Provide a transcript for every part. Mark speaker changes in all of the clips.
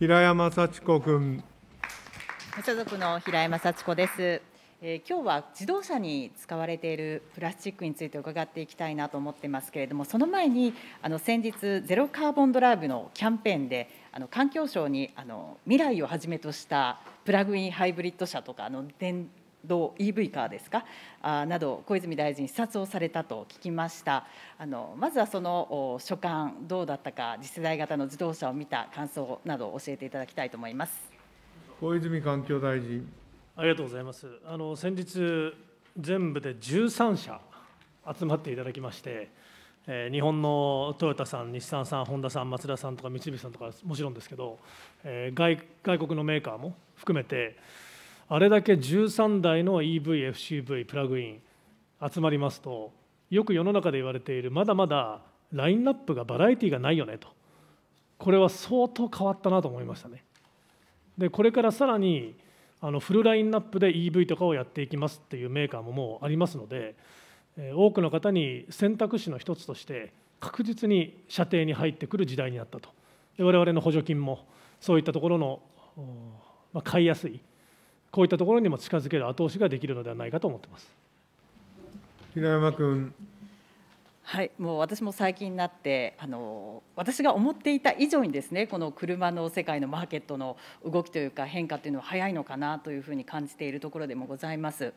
Speaker 1: 平山幸子君。
Speaker 2: 無所属の平山幸子です。えー、今日は自動車に使われているプラスチックについて伺っていきたいなと思ってますけれどもその前にあの先日ゼロカーボンドライブのキャンペーンであの環境省にあの未来をはじめとしたプラグインハイブリッド車とかあの電動 EV カーですかあなど小泉大臣視察をされたと聞きましたあのまずはその所感どうだったか次世代型の自動車を見た感想などを教えていただきたいと思います
Speaker 3: 小泉環境大臣ありがとうございますあの先日全部で13社集まっていただきましてえ日本のトヨタさん、日産さん、ホンダさん、松田さんとか三菱さんとかもちろんですけど、え外国のメーカーも含めて、あれだけ13台の EVFCV プラグイン集まりますとよく世の中で言われているまだまだラインナップがバラエティーがないよねとこれは相当変わったなと思いましたね。でこれからさらにあのフルラインナップで EV とかをやっていきますっていうメーカーももうありますので多くの方に選択肢の一つとして確実に射程に入ってくる時代になったとで我々の補助金もそういったところの、まあ、買いやすいこういったところにも近づける後押しができるのではないかと思ってます。平山君
Speaker 2: はい、もう私も最近になってあの私が思っていた以上にですねこの車の世界のマーケットの動きというか変化というのは早いのかなというふうに感じているところでもございます。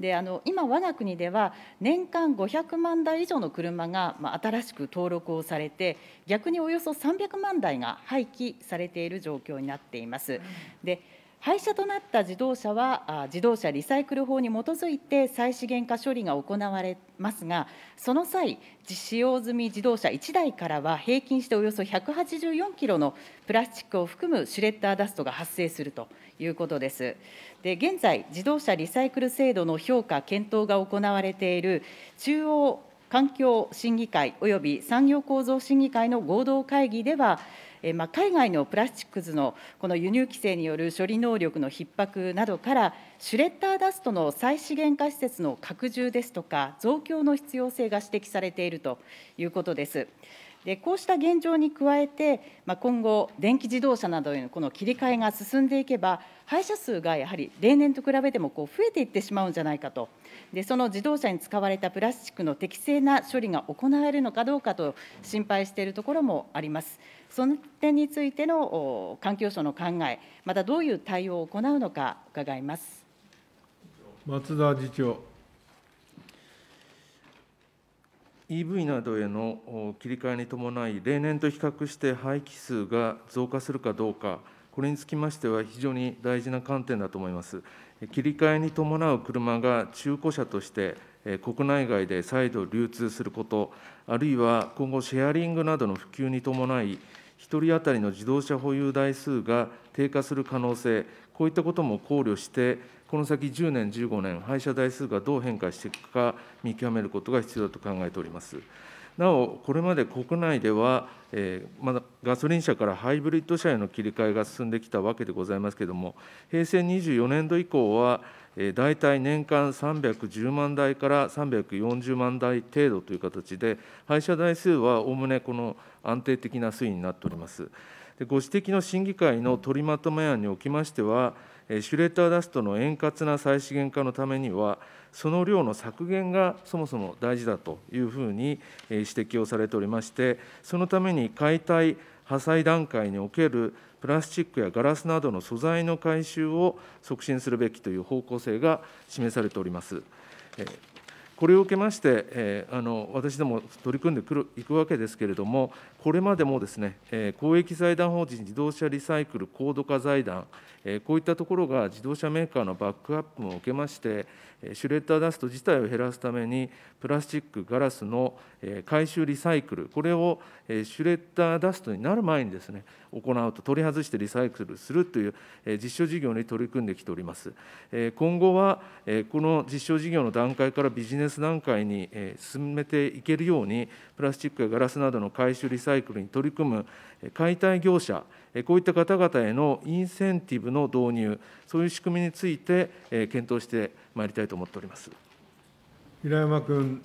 Speaker 2: であの今我が国では年間500万台以上の車が、まあ、新しく登録をされて逆におよそ300万台が廃棄されている状況になっています。で廃車となった自動車は自動車リサイクル法に基づいて再資源化処理が行われますがその際使用済み自動車1台からは平均しておよそ184キロのプラスチックを含むシュレッダーダストが発生するということですで現在自動車リサイクル制度の評価検討が行われている中央環境審議会および産業構造審議会の合同会議ではえま海外のプラスチックズのこの輸入規制による処理能力の逼迫などから、シュレッダーダストの再資源化施設の拡充ですとか、増強の必要性が指摘されているということです。でこうした現状に加えて、まあ、今後、電気自動車などへのこの切り替えが進んでいけば、廃車数がやはり例年と比べてもこう増えていってしまうんじゃないかと、でその自動車に使われたプラスチックの適正な処理が行われるのかどうかと心配しているところもあります。その点についての環境省の考え、またどういう対応を行うのか伺います。
Speaker 1: 松田次長
Speaker 4: EV などへの切り替えに伴い、例年と比較して廃棄数が増加するかどうか、これにつきましては非常に大事な観点だと思います。切り替えに伴う車が中古車として国内外で再度流通すること、あるいは今後、シェアリングなどの普及に伴い、1人当たりの自動車保有台数が低下する可能性、こういったことも考慮して、この先10年、15年、廃車台数がどう変化していくか見極めることが必要だと考えております。なお、これまで国内では、えー、まだガソリン車からハイブリッド車への切り替えが進んできたわけでございますけれども、平成24年度以降は、えー、大体年間310万台から340万台程度という形で、廃車台数はおおむねこの安定的な推移になっております。でご指摘の審議会の取りまとめ案におきましては、シュレーターダストの円滑な再資源化のためには、その量の削減がそもそも大事だというふうに指摘をされておりまして、そのために解体、破砕段階におけるプラスチックやガラスなどの素材の回収を促進するべきという方向性が示されております。これを受けまして、えー、あの私ども取り組んでくるいくわけですけれども、これまでもですね、えー、公益財団法人自動車リサイクル高度化財団、えー、こういったところが自動車メーカーのバックアップも受けまして、シュレッダーダスト自体を減らすために、プラスチック、ガラスの回収リサイクル、これをシュレッダーダストになる前にですね、行うと、取り外してリサイクルするという実証事業に取り組んできております。今後はこの実証事業の段階からビジネスス段階に進めていけるように、プラスチックやガラスなどの回収・リサイクルに取り組む解体業者、こういった方々へのインセンティブの導入、そういう仕組みについて検討してまいりたいと思っております
Speaker 1: 平山君。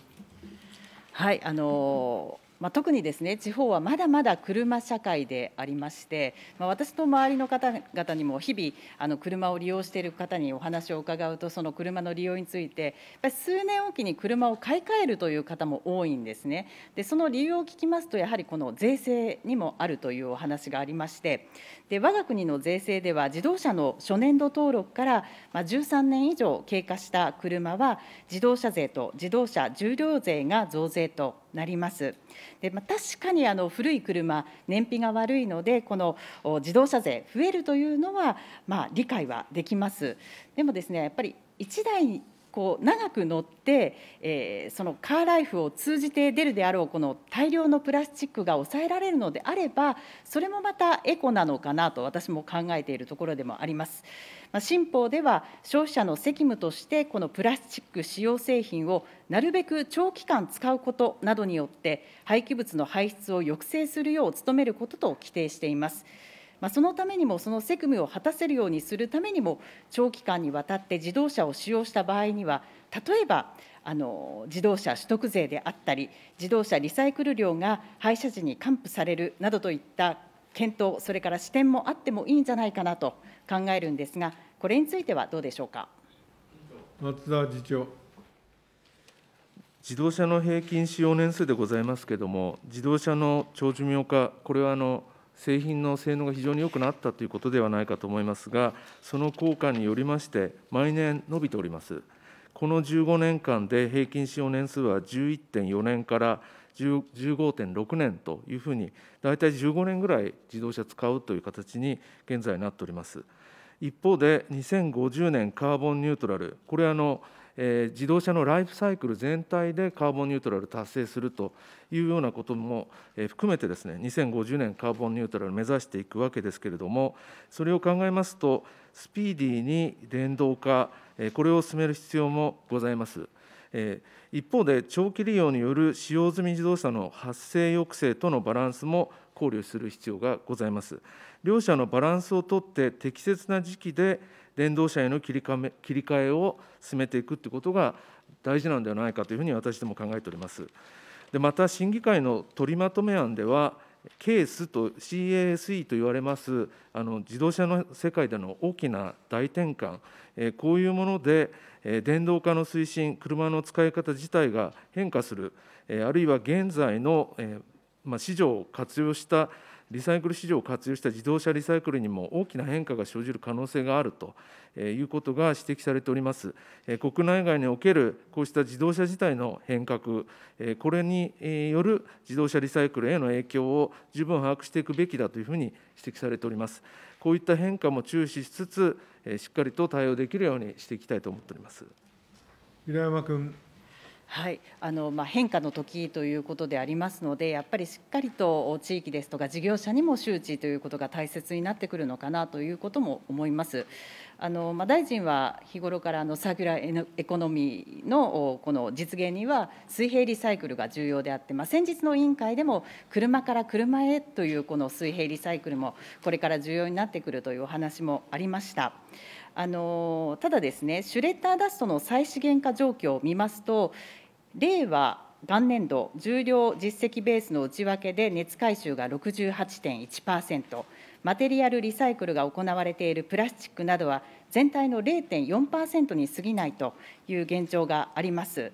Speaker 2: はいあのーまあ、特にですね地方はまだまだ車社会でありまして、まあ、私と周りの方々にも日々あの車を利用している方にお話を伺うとその車の利用についてやっぱり数年おきに車を買い替えるという方も多いんですねでその理由を聞きますとやはりこの税制にもあるというお話がありましてで我が国の税制では自動車の初年度登録から、まあ、13年以上経過した車は自動車税と自動車重量税が増税となります。でまあ、確かにあの古い車、燃費が悪いので、この自動車税増えるというのは、まあ、理解はできます。でもですねやっぱり1台こう長く乗って、えー、そのカーライフを通じて出るであろうこの大量のプラスチックが抑えられるのであればそれもまたエコなのかなと私も考えているところでもあります。新法では消費者の責務として、このプラスチック使用製品をなるべく長期間使うことなどによって、廃棄物の排出を抑制するよう努めることと規定しています。まあ、そのためにも、その責務を果たせるようにするためにも、長期間にわたって自動車を使用した場合には、例えばあの自動車取得税であったり、自動車リサイクル料が廃車時に還付されるなどといった検討、それから視点もあってもいいんじゃないかなと考えるんですが、これについてはどうでしょうか。
Speaker 4: 松田次長自動車の平均使用年数でございますけれども、自動車の長寿命化、これはあの製品の性能が非常に良くなったということではないかと思いますが、その効果によりまして、毎年伸びております。この15年間で平均使用年数は11.4年から15.6年というふうに、大体15年ぐらい自動車使うという形に現在なっております。一方で2050年カーボンニュートラルこれはの、えー、自動車のライフサイクル全体でカーボンニュートラル達成するというようなことも、含めてですね2050年カーボンニュートラル目指していくわけですけれどもそれを考えますとスピーディーに電動化、これを進める必要もございます。一方で長期利用による使用済み自動車の発生抑制とのバランスも考慮する必要がございます。両者のバランスをとって適切な時期で電動車への切り替えを進めていくということが大事なんではないかというふうに私ども考えております。でまた審議会の取りまとめ案では、ケースと CASE と言われますあの自動車の世界での大きな大転換、こういうもので、電動化の推進、車の使い方自体が変化する、あるいは現在の、まあ、市場を活用したリサイクル市場を活用した自動車リサイクルにも大きな変化が生じる可能性があるということが指摘されております。国内外におけるこうした自動車自体の変革、これによる自動車リサイクルへの影響を十分把握していくべきだというふうに指摘されております。こういった変化も注視しつつ、しっかりと対応できるようにしていきたいと思っております。
Speaker 1: 平山君。
Speaker 2: はいあのまあ、変化の時ということでありますのでやっぱりしっかりと地域ですとか事業者にも周知ということが大切になってくるのかなということも思います。あのまあ、大臣は日頃からあのサーキュラーエコノミーのこの実現には水平リサイクルが重要であって、まあ、先日の委員会でも車から車へというこの水平リサイクルもこれから重要になってくるというお話もありました。あのただですね、シュレッダーダストの再資源化状況を見ますと、令和元年度重量実績ベースの内訳で熱回収が68.1%、マテリアルリサイクルが行われているプラスチックなどは全体の0.4%に過ぎないという現状があります。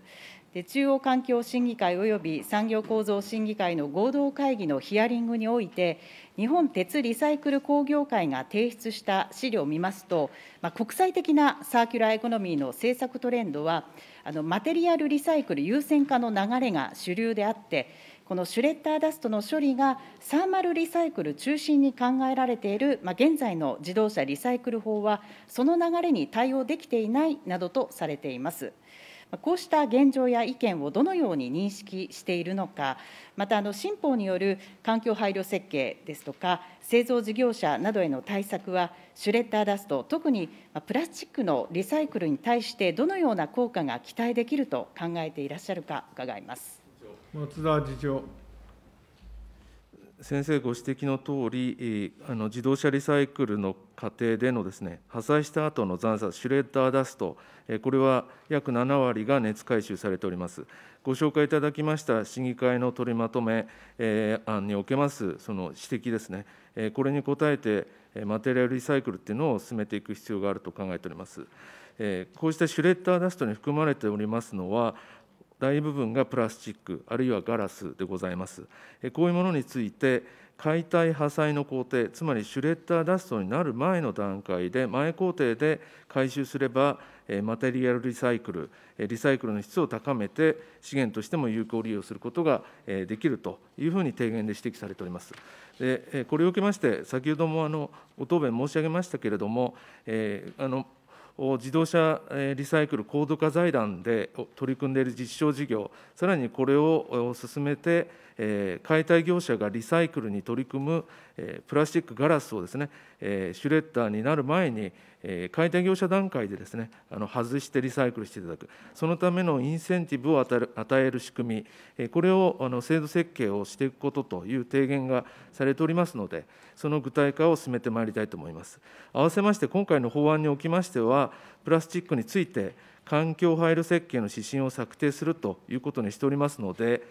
Speaker 2: 中央環境審議会及び産業構造審議会の合同会議のヒアリングにおいて、日本鉄リサイクル工業会が提出した資料を見ますと、まあ、国際的なサーキュラーエコノミーの政策トレンドは、あのマテリアルリサイクル優先化の流れが主流であって、このシュレッダーダストの処理がサーマルリサイクル中心に考えられている、まあ、現在の自動車リサイクル法は、その流れに対応できていないなどとされています。こうした現状や意見をどのように認識しているのか、また、新法による環境配慮設計ですとか、製造事業者などへの対策は、シュレッダーダスト、特にプラスチックのリサイクルに対して、どのような効果が期待できると考えていらっしゃるか伺います。
Speaker 1: 松田次長
Speaker 4: 先生ご指摘のとおり、あの自動車リサイクルの過程でのです、ね、破砕した後の残渣、シュレッダーダスト、これは約7割が熱回収されております。ご紹介いただきました市議会の取りまとめ、え案におけますその指摘ですね、えこれに応えて、マテリアルリサイクルっていうのを進めていく必要があると考えております。えこうしたシュレッダーダストに含まれておりますのは、大部分がプラスチックあるいはガラスでございますこういうものについて解体破砕の工程つまりシュレッダーダストになる前の段階で前工程で回収すればマテリアルリサイクルリサイクルの質を高めて資源としても有効利用することができるというふうに提言で指摘されておりますでこれを受けまして先ほどもあのご答弁申し上げましたけれどもあの自動車リサイクル高度化財団で取り組んでいる実証事業、さらにこれを進めて、解体業者がリサイクルに取り組むプラスチック、ガラスをですね、シュレッダーになる前に、解体業者段階でですね、あの外してリサイクルしていただく、そのためのインセンティブを与える仕組み、これをあの制度設計をしていくことという提言がされておりますので、その具体化を進めてまいりたいと思います。合わせまして、今回の法案におきましては、は、プラスチックについて、環境配慮設計の指針を策定するということにしておりますので、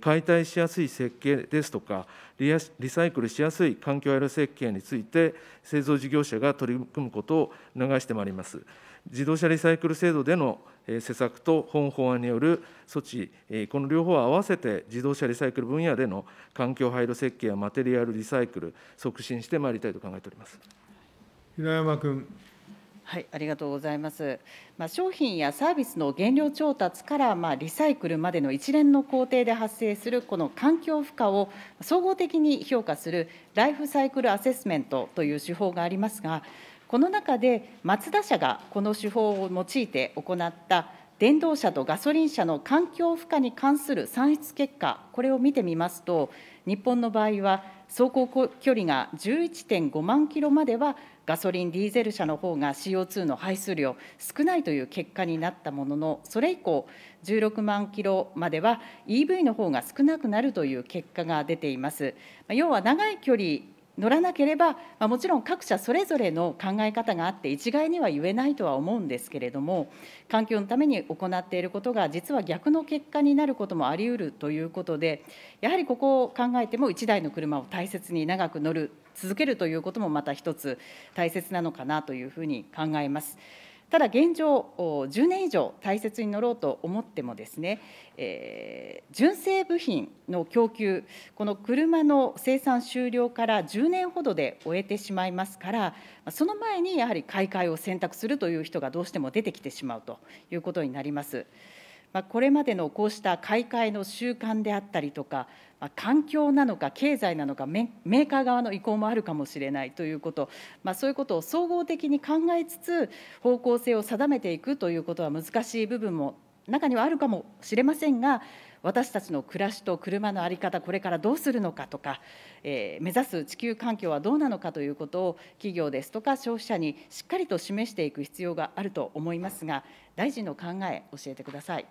Speaker 4: 解体しやすい設計ですとか、リサイクルしやすい環境配慮設計について、製造事業者が取り組むことを促してまいります。自動車リサイクル制度での施策と本法案による措置、この両方を合わせて、自動車リサイクル分野での環境配慮設計やマテリアルリサイクル、促進してまいりたいと考えております。
Speaker 1: 平山君。
Speaker 2: はい、ありがとうございます。まあ、商品やサービスの原料調達からまあ、リサイクルまでの一連の工程で発生するこの環境負荷を総合的に評価するライフサイクルアセスメントという手法がありますが、この中でマツダ社がこの手法を用いて行った電動車とガソリン車の環境負荷に関する算出結果、これを見てみますと、日本の場合は走行距離が11.5万キロまではガソリン・ディーゼル車の方が CO2 の排出量少ないという結果になったもののそれ以降16万キロまでは EV の方が少なくなるという結果が出ています。要は長い距離乗らなければ、まあ、もちろん各社それぞれの考え方があって一概には言えないとは思うんですけれども環境のために行っていることが実は逆の結果になることもありうるということでやはりここを考えても1台の車を大切に長く乗る続けるということもまた一つ大切なのかなというふうに考えます。ただ現状、10年以上大切に乗ろうと思ってもですね、えー、純正部品の供給、この車の生産終了から10年ほどで終えてしまいますから、その前にやはり買い替えを選択するという人がどうしても出てきてしまうということになります。まあ、これまでのこうした買い替えの習慣であったりとか、まあ、環境なのか経済なのかメーカー側の意向もあるかもしれないということ、まあ、そういうことを総合的に考えつつ方向性を定めていくということは難しい部分も中にはあるかもしれませんが私たちの暮らしと車の在り方これからどうするのかとか、えー、目指す地球環境はどうなのかということを企業ですとか消費者にしっかりと示していく必要があると思いますが大臣の考え教えてください。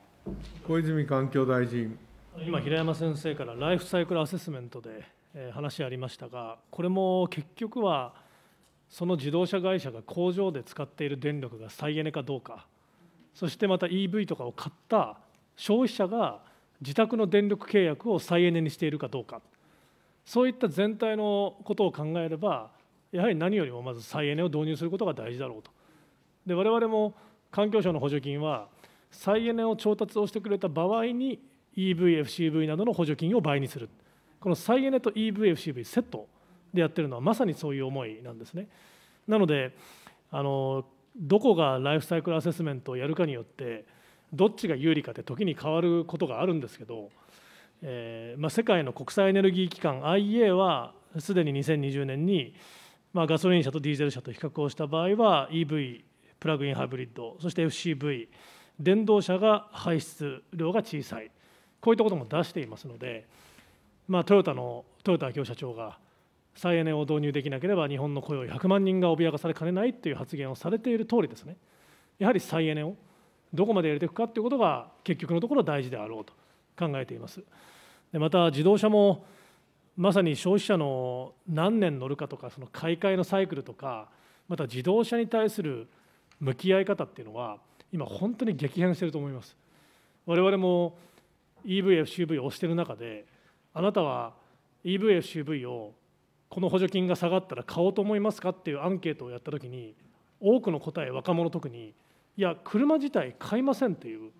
Speaker 3: 小泉環境大臣。今、平山先生からライフサイクルアセスメントで、え話ありましたが、これも結局は、その自動車会社が工場で使っている電力が再エネかどうか、そしてまた EV とかを買った消費者が自宅の電力契約を再エネにしているかどうか、そういった全体のことを考えれば、やはり何よりもまず再エネを導入することが大事だろうと。で我々も環境省の補助金は再エネを調達をしてくれた場合に EV、FCV などの補助金を倍にするこの再エネと EV、FCV セットでやってるのはまさにそういう思いなんですね。なのであのどこがライフサイクルアセスメントをやるかによってどっちが有利かって時に変わることがあるんですけど、えーまあ、世界の国際エネルギー機関 IEA はすでに2020年に、まあ、ガソリン車とディーゼル車と比較をした場合は EV プラグインハイブリッドそして FCV 電動車が排出量が小さいこういったことも出していますので、まあ、トヨタの豊田明夫社長が再エネを導入できなければ日本の雇用100万人が脅かされかねないという発言をされている通りですねやはり再エネをどこまで入れていくかということが結局のところ大事であろうと考えています。でまた自動車もまさに消費者の何年乗るかとかその買い替えのサイクルとかまた自動車に対する向き合い方っていうのは今本当に激変してると思います我々も EVFCV を推している中であなたは EVFCV をこの補助金が下がったら買おうと思いますかっていうアンケートをやった時に多くの答え若者特にいや車自体買いませんっていう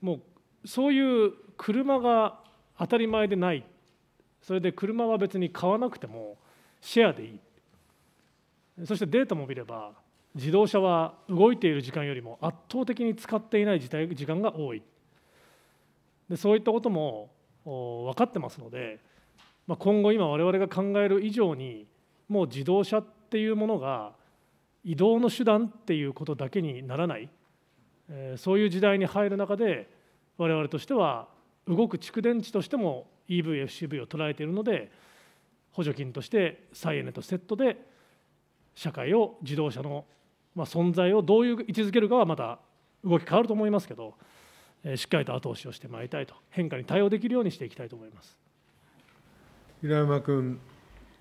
Speaker 3: もうそういう車が当たり前でないそれで車は別に買わなくてもシェアでいいそしてデータも見れば自動車は動いている時間よりも圧倒的に使っていない時間が多いでそういったことも分かってますので、まあ、今後今我々が考える以上にもう自動車っていうものが移動の手段っていうことだけにならない、えー、そういう時代に入る中で我々としては動く蓄電池としても EVFCV を捉えているので補助金として再エネとセットで社会を自動車のまあ、存在をどういう位置づけるかはまた動き変わると思いますけど、えー、しっかりと後押しをしてまいりたいと変化に対応できるようにしていきたいと思いま
Speaker 2: す。
Speaker 1: 平山君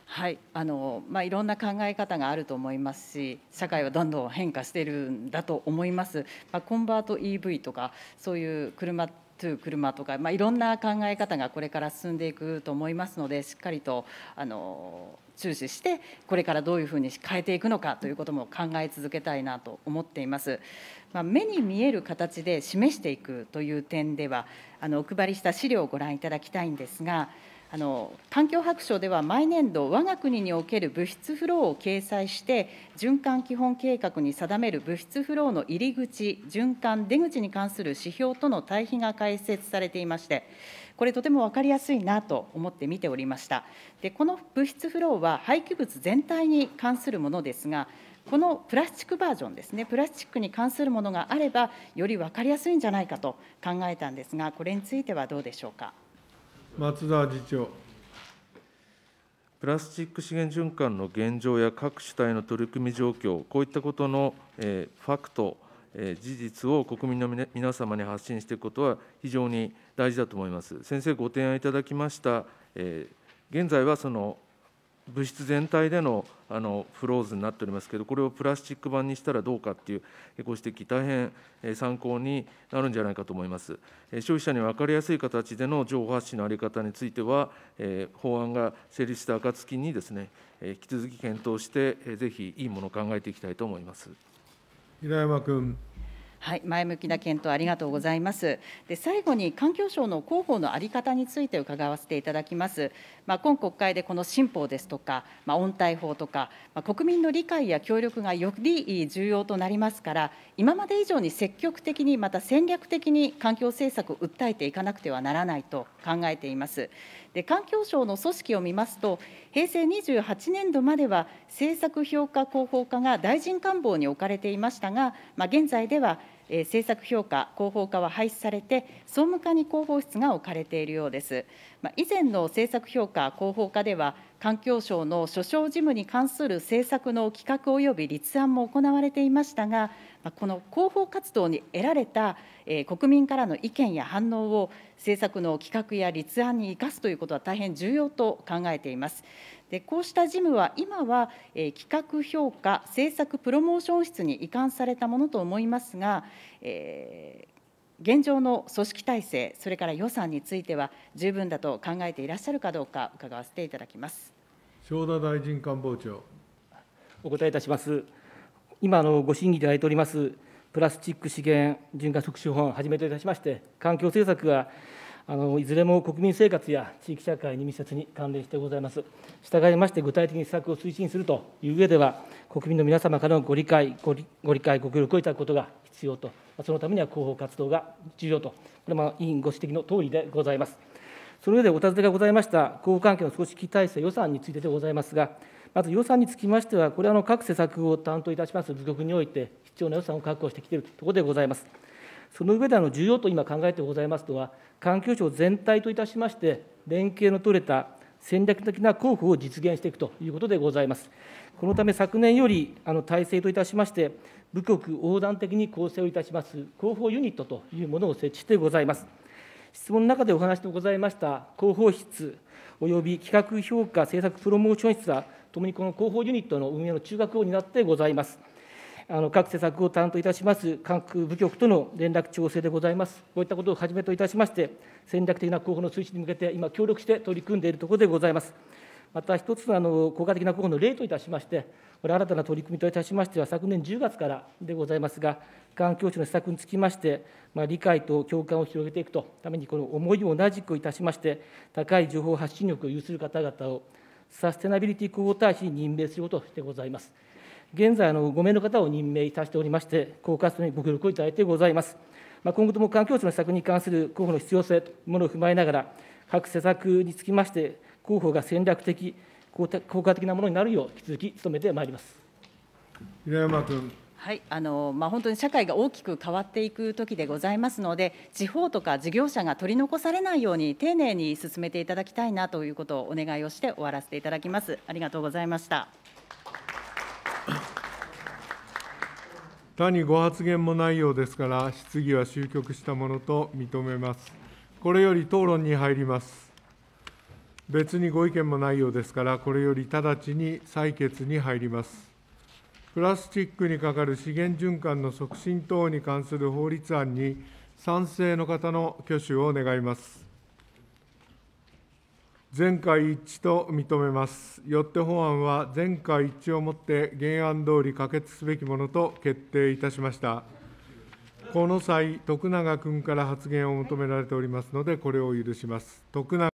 Speaker 2: はいあのまあ、いろんな考え方があると思いますし社会はどんどん変化しているんだと思います、まあ、コンバート EV とかそういう車トゥー車とか、まあ、いろんな考え方がこれから進んでいくと思いますのでしっかりとあの注視してこれからどういうふうに変えていくのかということも考え続けたいなと思っています、まあ、目に見える形で示していくという点ではあのお配りした資料をご覧いただきたいんですがあの環境白書では毎年度、我が国における物質フローを掲載して、循環基本計画に定める物質フローの入り口、循環、出口に関する指標との対比が解説されていまして、これ、とても分かりやすいなと思って見ておりました。でこの物質フローは廃棄物全体に関するものですが、このプラスチックバージョンですね、プラスチックに関するものがあれば、より分かりやすいんじゃないかと考えたんですが、これについてはどうでしょうか。
Speaker 4: 松沢次長。プラスチック資源循環の現状や各主体の取り組み状況、こういったことの、えー、ファクト、えー、事実を国民の皆様に発信していくことは非常に大事だと思います。先生ご提案いただきました、えー、現在はその物質全体でのあのフローズになっておりますけど、これをプラスチック板にしたらどうかっていうご指摘、大変参考になるんじゃないかと思います。消費者に分かりやすい形での情報発信の在り方については、法案が成立した暁にですね、引き続き検討して、ぜひいいものを考えていきたいと思います。
Speaker 1: 平山君。
Speaker 2: はい、前向きな検討ありがとうございます。で最後に環境省の広報の在り方について伺わせていただきます。まあ、今国会でこの新法ですとか、まあ、温帯法とか、まあ、国民の理解や協力がより重要となりますから、今まで以上に積極的にまた戦略的に環境政策を訴えていかなくてはならないと考えています。で環境省の組織を見ますと、平成28年度までは政策評価広報課が大臣官房に置かれていましたが、ま現在では政策評価、広報課は廃止されて、総務課に広報室が置かれているようです。まあ、以前の政策評価、広報課では、環境省の所掌事務に関する政策の企画及び立案も行われていましたが、この広報活動に得られた国民からの意見や反応を政策の企画や立案に生かすということは大変重要と考えています。でこうした事務は今は、え企画評価政策プロモーション室に移管されたものと思いますが、えー、現状の組織体制それから予算については十分だと考えていらっしゃるかどうか伺わせていただきます。
Speaker 5: 塩田大臣官房長。お答えいたします。今のご審議いただいております、プラスチック資源循環促進法をはじめといたしまして、環境政策はあのいずれも国民生活や地域社会に密接に関連してございます。従いまして、具体的に施策を推進するという上では、国民の皆様からのご理解、ごご理解、ご協力をいただくことが必要と、そのためには広報活動が重要と、これも委員ご指摘のとおりでございます。それ上でお尋ねがございました広報関係の組織体制、予算についてでございますが、まず予算につきましては、これはの各施策を担当いたします部局において、必要な予算を確保してきているところでございます。その上での重要と今考えてございますのは、環境省全体といたしまして、連携の取れた戦略的な候補を実現していくということでございます。このため昨年よりあの体制といたしまして、部局横断的に構成をいたします広報ユニットというものを設置してございます。質問の中でお話でございました広報室および企画評価政策プロモーション室は、ともにこの広報ユニットの運営の中核を担ってございます。あの各施策を担当いたします各部局との連絡調整でございます、こういったことをはじめといたしまして、戦略的な広報の推進に向けて、今、協力して取り組んでいるところでございます。また一つの、効果的な候補の例といたしまして、これ、新たな取り組みといたしましては、昨年10月からでございますが、環境省の施策につきまして、まあ、理解と共感を広げていくとために、この思いを同じくいたしまして、高い情報発信力を有する方々を、サステナビリティ候補大使に任命することでございます。現在、5名の方を任命いたしておりまして、高活動にご協力をいただいてございます。まあ、今後とも環境省の施策に関する候補の必要性というものを踏まえながら、各施策につきまして、広報が戦略的、効果的なものになるよう、引き続き努めてまいります。平山君
Speaker 2: はいあのまあ、本当に社会が大きく変わっていく時でございますので、地方とか事業者が取り残されないように、丁寧に進めていただきたいなということをお願いをして終わらせていただきます。ありがとうございました
Speaker 1: 他にご発言もないようですから、質疑は終局したものと認めます。これより討論に入ります。別にご意見もないようですから、これより直ちに採決に入ります。プラスチックにかかる資源循環の促進等に関する法律案に賛成の方の挙手を願います。全会一致と認めます。よって法案は全会一致をもって原案通り可決すべきものと決定いたしました。この際、徳永君から発言を求められておりますので、これを許します。徳永